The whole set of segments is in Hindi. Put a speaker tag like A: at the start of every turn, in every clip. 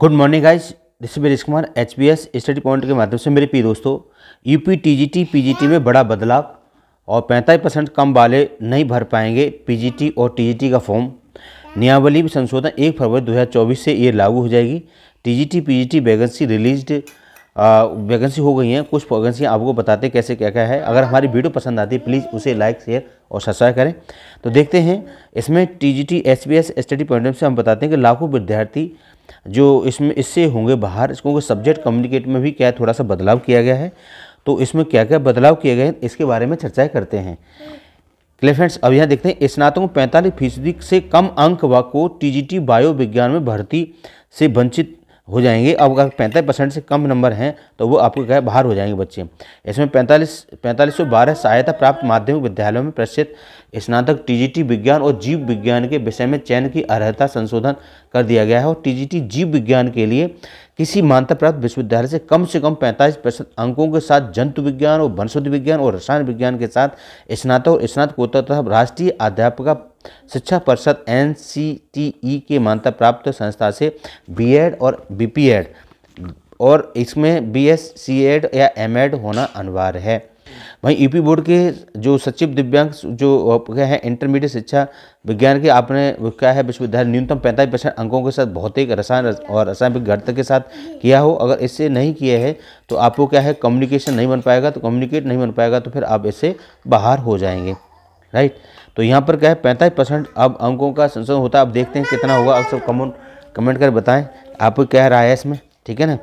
A: good morning guys this Meresh Kumar H P S study point के माध्यम से मेरे पी दोस्तों U P T G T P G T में बड़ा बदलाव और पैंतालीस परसेंट कम वाले नहीं भर पाएंगे पी जी टी और टी जी टी का फॉर्म नियावली में संशोधन एक फरवरी दो हज़ार चौबीस से ये लागू हो जाएगी T G T P G T vacancy release vacancy हो गई हैं कुछ वैकेंसियाँ आपको बताते कैसे क्या क्या है अगर हमारी वीडियो पसंद आती है प्लीज़ उसे लाइक शेयर और सस्या करें तो देखते हैं इसमें T G T S P S study point से हम बताते हैं कि लाखों विद्यार्थी जो इसमें इससे होंगे बाहर इसको सब्जेक्ट कम्युनिकेट में भी क्या थोड़ा सा बदलाव किया गया है तो इसमें क्या क्या बदलाव किए गए इसके बारे में चर्चाएँ करते हैं क्ले फ्रेंड्स अब यहाँ देखते हैं स्नातकों पैंतालीस फीसदी से कम अंक व को टी बायो विज्ञान में भर्ती से वंचित हो जाएंगे अब अगर पैंतालीस परसेंट से कम नंबर हैं तो वो आपको क्या बाहर हो जाएंगे बच्चे इसमें पैंतालीस पैंतालीस सौ बारह सहायता प्राप्त माध्यमिक विद्यालयों में प्रसिद्ध स्नातक टीजीटी विज्ञान और जीव विज्ञान के विषय में चयन की अर्हता संशोधन कर दिया गया है और टीजीटी जीव विज्ञान के लिए किसी मान्यता प्राप्त विश्वविद्यालय से कम से कम पैंतालीस प्रतिशत अंकों के साथ जंतु विज्ञान और वनस्पति विज्ञान और रसायन विज्ञान के साथ स्नातक और स्नातकोत्तर तथा राष्ट्रीय अध्यापक शिक्षा परिषद एन के मान्यता प्राप्त संस्था से बी और बी और इसमें बी एस सी एड या एम एड होना अनिवार्य है वहीं यूपी बोर्ड के जो सचिव दिव्यांग जो क्या है इंटरमीडिएट शिक्षा विज्ञान के आपने क्या है विश्वविद्यालय न्यूनतम पैंतालीस परसेंट अंकों के साथ भौतिक रसायन और रसायन गणित के साथ किया हो अगर इससे नहीं किया है तो आपको क्या है कम्युनिकेशन नहीं बन पाएगा तो कम्युनिकेट नहीं बन पाएगा तो फिर आप इससे बाहर हो जाएंगे राइट तो यहाँ पर क्या है पैंतालीस परसेंट अब अंकों का संशोधन होता है अब देखते हैं कितना होगा अब सब कमेंट कमेंट कर बताएं आपको क्या राय है इसमें ठीक है ना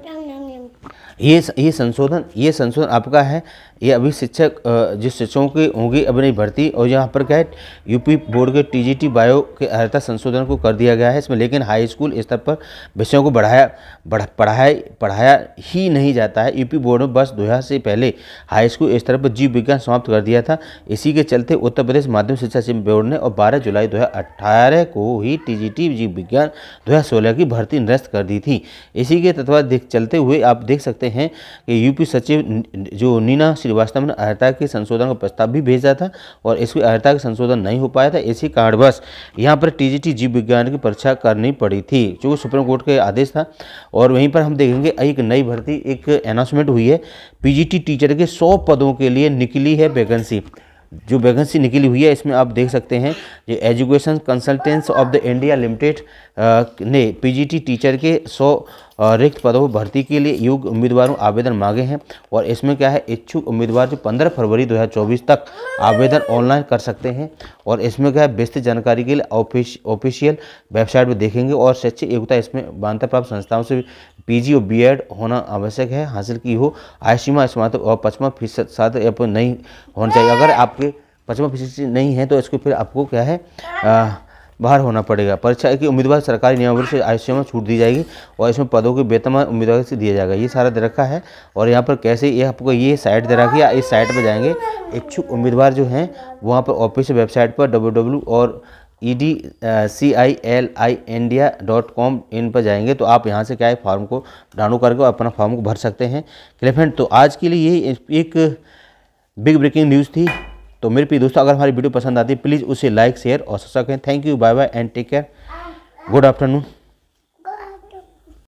A: ये ये संशोधन ये संशोधन आपका है ये अभी शिक्षक जिस शिक्षकों की होंगी अभी नहीं भर्ती और यहाँ पर क्या है यूपी बोर्ड के टीजीटी बायो के अर्थात संशोधन को कर दिया गया है इसमें लेकिन हाई स्कूल स्तर पर विषयों को बढ़ाया बढ़ा पढ़ाया पढ़ाया ही नहीं जाता है यूपी बोर्ड में बस दो से पहले हाई स्कूल स्तर पर जीव विज्ञान समाप्त कर दिया था इसी के चलते उत्तर प्रदेश माध्यमिक शिक्षा बोर्ड ने और बारह जुलाई दो को ही टी जीव विज्ञान दो की भर्ती निरस्त कर दी थी इसी के तत्व चलते हुए आप देख सकते हैं हैं कि यूपी सचिव जो नीना श्रीवास्तव ने अर्हता के संशोधन का प्रस्ताव भी भेजा था और इसकी अर्हता का संशोधन नहीं हो पाया था इसी कारणवश यहाँ पर टीजीटी जीव विज्ञान की परीक्षा करनी पड़ी थी जो सुप्रीम कोर्ट का आदेश था और वहीं पर हम देखेंगे एक नई भर्ती एक अनाउंसमेंट हुई है पी टीचर के सौ पदों के लिए निकली है वैकेंसी जो वैकेंसी निकली हुई है इसमें आप देख सकते हैं जो education consultants of the India limited ने पीजीटी टीचर के सौ रिक्त पदों पर भर्ती के लिए योग्य उम्मीदवारों आवेदन मांगे हैं और इसमें क्या है इच्छुक उम्मीदवार जो 15 फरवरी 2024 तक आवेदन ऑनलाइन कर सकते हैं और इसमें क्या है विस्तृत जानकारी के लिए ऑफिस ऑफिशियल वेबसाइट पर देखेंगे और शैक्षिक योग्यता इसमें मान्यता प्राप्त संस्थाओं से पीजी और बीएड होना आवश्यक है हासिल की हो आय सीमा और पचमा फीसद साथ नहीं होना चाहिए अगर आपके पचमा फीसद नहीं है तो इसको फिर आपको क्या है आ, बाहर होना पड़ेगा परीक्षा की उम्मीदवार सरकारी नियमावली से आयुष्य में छूट दी जाएगी और इसमें पदों के वेतन उम्मीदवार से दिया जाएगा ये सारा दे रखा है और यहाँ पर कैसे ये आपको ये साइट दे रखी है इस साइट पर जाएंगे इच्छुक उम्मीदवार जो हैं वहाँ पर ऑफिस वेबसाइट पर डब्ल्यू और E D C I L I India dot com in पर जाएंगे तो आप यहाँ से क्या है फॉर्म को डाउनलोड करके अपना फॉर्म को भर सकते हैं क्लियर फ्रेंड तो आज के लिए ये एक बिग ब्रेकिंग न्यूज़ थी तो मेरे प्रिय दोस्तों अगर हमारी वीडियो पसंद आती है प्लीज़ उसे लाइक शेयर और सब्सक्राइब करें thank you bye bye and take care good afternoon